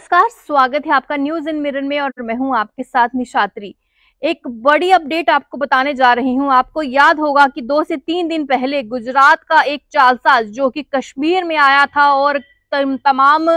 नमस्कार स्वागत है आपका न्यूज इन मिरन में और मैं हूं आपके साथ निशात्री एक बड़ी अपडेट आपको बताने जा रही हूं आपको याद होगा कि दो से तीन दिन पहले गुजरात का एक चालसाज जो कि कश्मीर में आया था और तमाम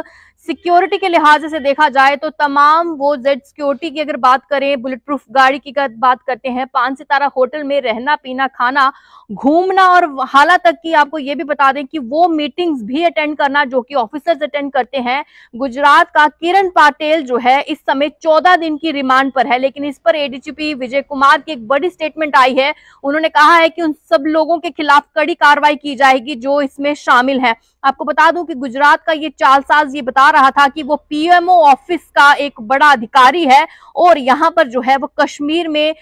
सिक्योरिटी के लिहाज से देखा जाए तो तमाम वो जेड सिक्योरिटी की अगर बात करें बुलेट प्रूफ गाड़ी की बात करते हैं पांच सितारा होटल में रहना पीना खाना घूमना और हाला तक की आपको ये भी बता दें कि वो मीटिंग्स भी अटेंड करना जो कि ऑफिसर्स अटेंड करते हैं गुजरात का किरण पाटेल जो है इस समय चौदह दिन की रिमांड पर है लेकिन इस पर एडीजीपी विजय कुमार की एक बड़ी स्टेटमेंट आई है उन्होंने कहा है कि उन सब लोगों के खिलाफ कड़ी कार्रवाई की जाएगी जो इसमें शामिल है आपको बता दूं कि गुजरात का ये चालसाज ये बता रहा था कि वो पीएमओ ऑफिस का एक बड़ा अधिकारी है और यहाँ पर जो है वो कश्मीर में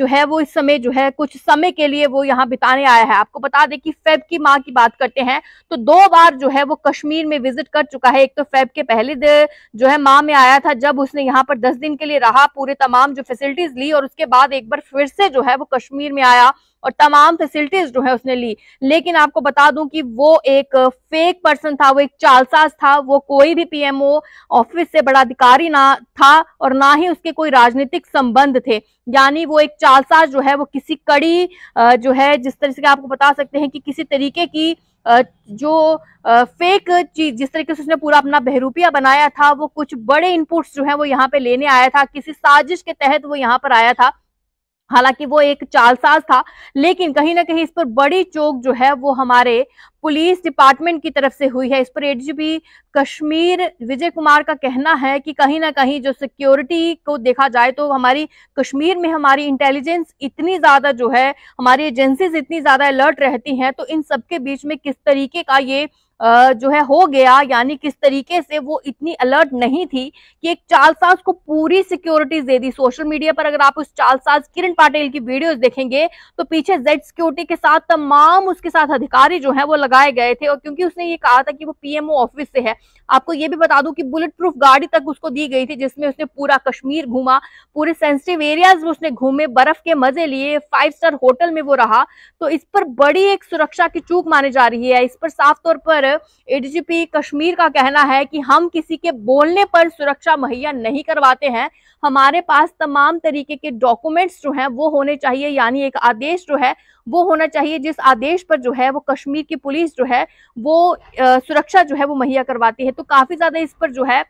जो है वो इस समय जो है कुछ समय के लिए वो यहाँ बिताने आया है आपको बता दें कि फेब की माँ की बात करते हैं तो दो बार जो है वो कश्मीर में विजिट कर चुका है एक तो फेब के पहले जो है माँ में आया था जब उसने यहाँ पर दस दिन के लिए रहा पूरे तमाम जो फैसिलिटीज ली और उसके बाद एक बार फिर से जो है वो कश्मीर में आया और तमाम फैसिलिटीज जो है उसने ली लेकिन आपको बता दूं कि वो एक फेक पर्सन था वो एक चालसाज था वो कोई भी पीएमओ ऑफिस से बड़ा अधिकारी ना था और ना ही उसके कोई राजनीतिक संबंध थे यानी वो एक चालसाज जो है वो किसी कड़ी जो है जिस तरह से आपको बता सकते हैं कि किसी तरीके की जो फेक चीज जिस तरीके से उसने पूरा अपना बहरूपिया बनाया था वो कुछ बड़े इनपुट्स जो है वो यहाँ पे लेने आया था किसी साजिश के तहत वो यहाँ पर आया था हालांकि वो एक चालसाज था लेकिन कहीं ना कहीं इस पर बड़ी चोक जो है वो हमारे पुलिस डिपार्टमेंट की तरफ से हुई है इस पर एडीजीपी कश्मीर विजय कुमार का कहना है कि कहीं ना कहीं जो सिक्योरिटी को देखा जाए तो हमारी कश्मीर में हमारी इंटेलिजेंस इतनी ज्यादा जो है हमारी एजेंसीज इतनी ज्यादा अलर्ट रहती हैं तो इन सबके बीच में किस तरीके का ये जो है हो गया यानी किस तरीके से वो इतनी अलर्ट नहीं थी कि एक चालसाज को पूरी सिक्योरिटी दे दी सोशल मीडिया पर अगर आप उस चालसाज किरण पाटिल की वीडियोस देखेंगे तो पीछे जेड सिक्योरिटी के साथ तमाम उसके साथ अधिकारी जो है वो लगाए गए थे और क्योंकि उसने ये कहा था कि वो पीएमओ ऑफिस से है आपको ये भी बता दूं कि बुलेट प्रूफ गाड़ी तक उसको दी गई थी जिसमें उसने पूरा कश्मीर घूमा पूरे सेंसिटिव एरियाज में उसने घूमे बर्फ के मजे लिए फाइव स्टार होटल में वो रहा तो इस पर बड़ी एक सुरक्षा की चूक मानी जा रही है इस पर साफ तौर पर एडीजीपी कश्मीर का कहना है कि हम किसी के बोलने पर सुरक्षा मुहैया नहीं करवाते हैं हमारे पास तमाम तरीके के डॉक्यूमेंट्स जो हैं वो होने चाहिए यानी एक आदेश जो है वो होना चाहिए जिस आदेश पर जो है वो कश्मीर की पुलिस जो है वो आ, सुरक्षा जो है वो मुहैया करवाती है तो काफी ज्यादा इस पर जो है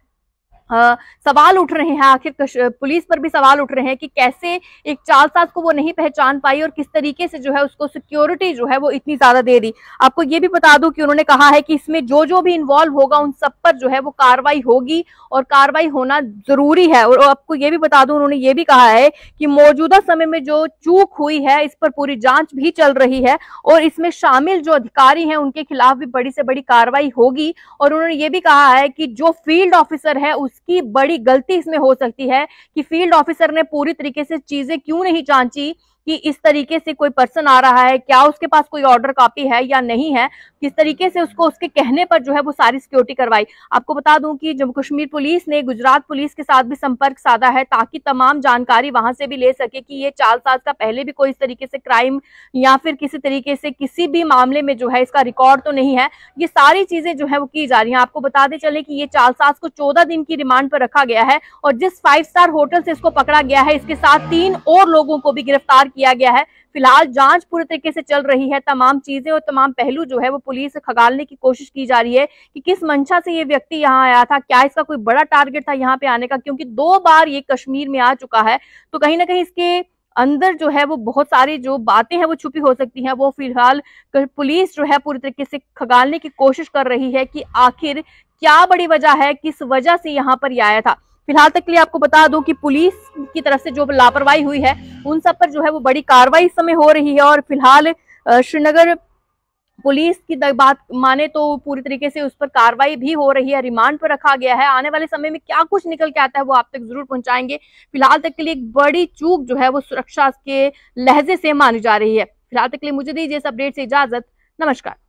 आ, सवाल उठ रहे हैं आखिर पुलिस पर भी सवाल उठ रहे हैं कि कैसे एक चालसाज को वो नहीं पहचान पाई और किस तरीके से जो है उसको सिक्योरिटी जो है वो इतनी ज्यादा दे दी आपको ये भी बता दूं कि उन्होंने कहा है कि इसमें जो जो भी इन्वॉल्व होगा उन सब पर जो है वो कार्रवाई होगी और कार्रवाई होना जरूरी है और आपको ये भी बता दू उन्होंने ये भी कहा है कि मौजूदा समय में जो चूक हुई है इस पर पूरी जांच भी चल रही है और इसमें शामिल जो अधिकारी हैं उनके खिलाफ भी बड़ी से बड़ी कार्रवाई होगी और उन्होंने ये भी कहा है कि जो फील्ड ऑफिसर है उस इसकी बड़ी गलती इसमें हो सकती है कि फील्ड ऑफिसर ने पूरी तरीके से चीजें क्यों नहीं जांची कि इस तरीके से कोई पर्सन आ रहा है क्या उसके पास कोई ऑर्डर कॉपी है या नहीं है किस तरीके से उसको उसके कहने पर जो है वो सारी सिक्योरिटी करवाई आपको बता दूं कि जम्मू कश्मीर पुलिस ने गुजरात पुलिस के साथ भी संपर्क साधा है ताकि तमाम जानकारी वहां से भी ले सके कि ये चाल साज का पहले भी कोई इस तरीके से क्राइम या फिर किसी तरीके से किसी भी मामले में जो है इसका रिकॉर्ड तो नहीं है ये सारी चीजें जो है वो की जा रही है आपको बताते चले कि ये चालसाज को चौदह दिन की रिमांड पर रखा गया है और जिस फाइव स्टार होटल से इसको पकड़ा गया है इसके साथ तीन और लोगों को भी गिरफ्तार किया गया है फिलहाल जांच पूरे तरीके से चल रही है तमाम चीजें और तमाम पहलू जो है वो पुलिस खगालने की कोशिश की जा रही है कि किस मंशा से ये व्यक्ति यहाँ आया था क्या इसका कोई बड़ा टारगेट था यहाँ पे आने का क्योंकि दो बार ये कश्मीर में आ चुका है तो कहीं ना कहीं इसके अंदर जो है वो बहुत सारी जो बातें हैं वो छुपी हो सकती हैं वो फिलहाल पुलिस जो है पूरी तरीके से खगालने की कोशिश कर रही है कि आखिर क्या बड़ी वजह है किस वजह से यहाँ पर आया था फिलहाल तक के लिए आपको बता दूं कि पुलिस की तरफ से जो लापरवाही हुई है उन सब पर जो है वो बड़ी कार्रवाई समय हो रही है और फिलहाल श्रीनगर पुलिस की बात माने तो पूरी तरीके से उस पर कार्रवाई भी हो रही है रिमांड पर रखा गया है आने वाले समय में क्या कुछ निकल के आता है वो आप तक जरूर पहुंचाएंगे फिलहाल तक के लिए एक बड़ी चूक जो है वो सुरक्षा के लहजे से मानी जा रही है फिलहाल तक के लिए मुझे दीजिए इस अपडेट से इजाजत नमस्कार